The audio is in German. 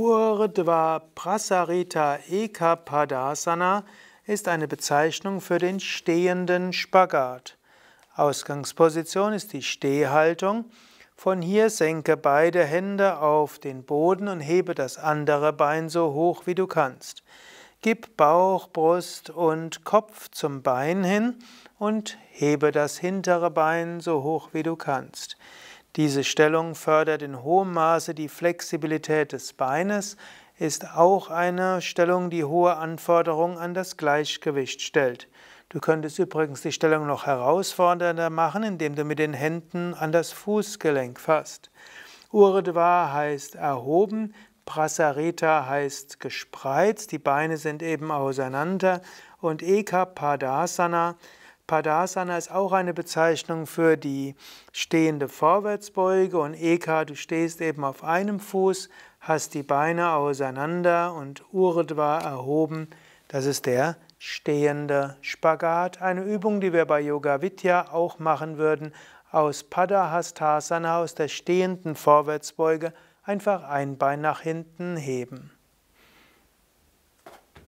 Urdhva Prasarita Ekapadasana ist eine Bezeichnung für den stehenden Spagat. Ausgangsposition ist die Stehhaltung. Von hier senke beide Hände auf den Boden und hebe das andere Bein so hoch wie du kannst. Gib Bauch, Brust und Kopf zum Bein hin und hebe das hintere Bein so hoch wie du kannst. Diese Stellung fördert in hohem Maße die Flexibilität des Beines, ist auch eine Stellung, die hohe Anforderungen an das Gleichgewicht stellt. Du könntest übrigens die Stellung noch herausfordernder machen, indem du mit den Händen an das Fußgelenk fasst. Urdhva heißt erhoben, Prasarita heißt gespreizt, die Beine sind eben auseinander und Ekapadasana Padasana ist auch eine Bezeichnung für die stehende Vorwärtsbeuge und Eka, du stehst eben auf einem Fuß, hast die Beine auseinander und Urdhva erhoben, das ist der stehende Spagat, eine Übung, die wir bei Yoga Vidya auch machen würden, aus Padahastasana, aus der stehenden Vorwärtsbeuge, einfach ein Bein nach hinten heben.